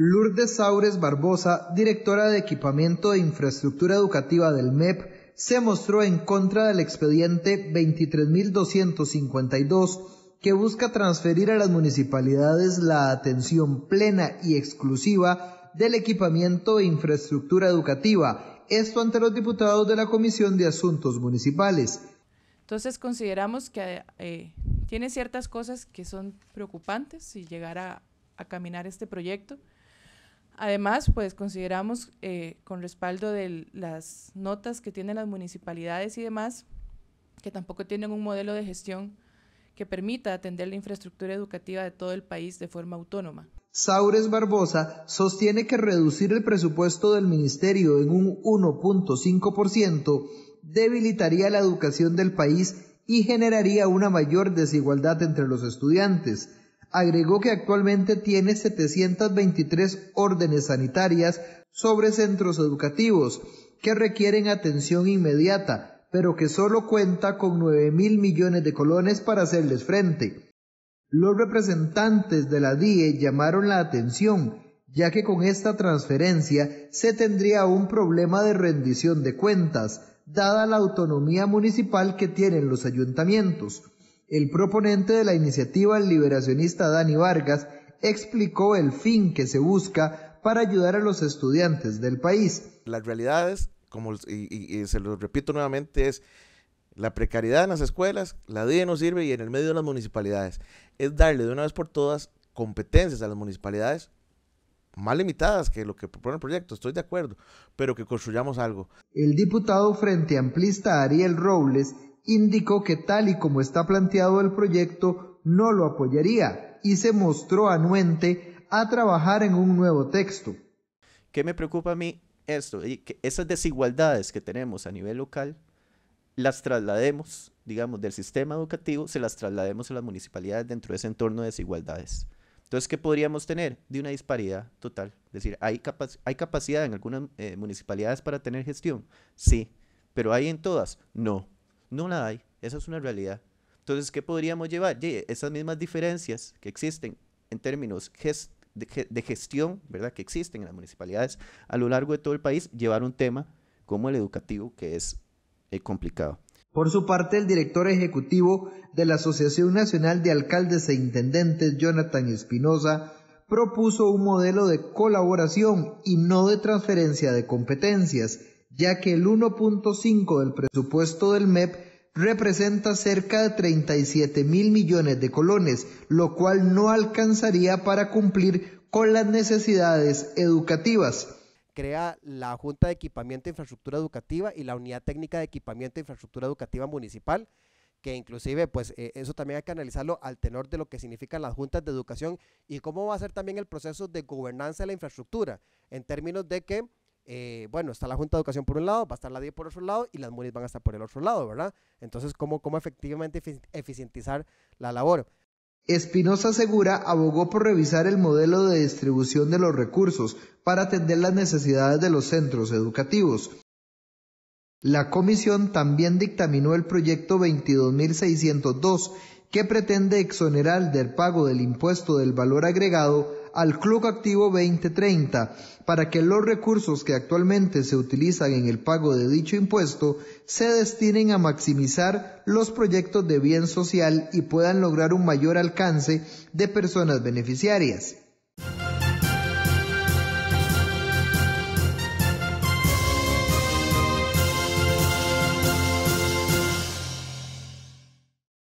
Lourdes Saúres Barbosa, directora de Equipamiento e Infraestructura Educativa del MEP, se mostró en contra del expediente 23.252 que busca transferir a las municipalidades la atención plena y exclusiva del equipamiento e infraestructura educativa, esto ante los diputados de la Comisión de Asuntos Municipales. Entonces consideramos que eh, tiene ciertas cosas que son preocupantes si llegara a caminar este proyecto. Además, pues consideramos eh, con respaldo de las notas que tienen las municipalidades y demás, que tampoco tienen un modelo de gestión que permita atender la infraestructura educativa de todo el país de forma autónoma. Saúres Barbosa sostiene que reducir el presupuesto del ministerio en un 1.5% debilitaría la educación del país y generaría una mayor desigualdad entre los estudiantes agregó que actualmente tiene 723 órdenes sanitarias sobre centros educativos que requieren atención inmediata, pero que solo cuenta con 9 mil millones de colones para hacerles frente. Los representantes de la DIE llamaron la atención, ya que con esta transferencia se tendría un problema de rendición de cuentas, dada la autonomía municipal que tienen los ayuntamientos. El proponente de la iniciativa, liberacionista Dani Vargas, explicó el fin que se busca para ayudar a los estudiantes del país. Las realidades, como, y, se lo repito nuevamente, es la precariedad en las escuelas, la DIE no sirve y en el medio de las municipalidades. Es darle de una vez por todas competencias a las municipalidades más limitadas que lo que propone el proyecto, estoy de acuerdo, pero que construyamos algo. El diputado frente amplista Ariel Robles indicó que tal y como está planteado el proyecto no lo apoyaría y se mostró anuente a trabajar en un nuevo texto. ¿Qué me preocupa a mí esto? Que esas desigualdades que tenemos a nivel local las traslademos, digamos, del sistema educativo, se las traslademos a las municipalidades dentro de ese entorno de desigualdades. Entonces, ¿qué podríamos tener? De una disparidad total. Es decir, ¿hay, hay capacidad en algunas eh, municipalidades para tener gestión? Sí, pero ¿hay en todas? No. No la hay, esa es una realidad. Entonces, ¿qué podríamos llevar? esas mismas diferencias que existen en términos de, gestión, ¿verdad? Que existen en las municipalidades a lo largo de todo el país, llevar un tema como el educativo, que es eh, complicado. Por su parte, el director ejecutivo de la Asociación Nacional de Alcaldes e Intendentes, Jonathan Espinosa, propuso un modelo de colaboración y no de transferencia de competencias ya que el 1.5 del presupuesto del MEP representa cerca de 37 mil millones de colones, lo cual no alcanzaría para cumplir con las necesidades educativas. Crea la Junta de Equipamiento e Infraestructura Educativa y la Unidad Técnica de Equipamiento e Infraestructura Educativa Municipal, que inclusive pues eh, eso también hay que analizarlo al tenor de lo que significan las juntas de educación y cómo va a ser también el proceso de gobernanza de la infraestructura, en términos de que eh, bueno, está la Junta de Educación por un lado, va a estar la DIE por otro lado y las MUNIS van a estar por el otro lado, ¿verdad? Entonces, ¿cómo, cómo efectivamente eficientizar la labor? Espinosa Segura abogó por revisar el modelo de distribución de los recursos para atender las necesidades de los centros educativos. La comisión también dictaminó el proyecto 22.602, que pretende exonerar del pago del impuesto del valor agregado al Club Activo 2030 para que los recursos que actualmente se utilizan en el pago de dicho impuesto se destinen a maximizar los proyectos de bien social y puedan lograr un mayor alcance de personas beneficiarias.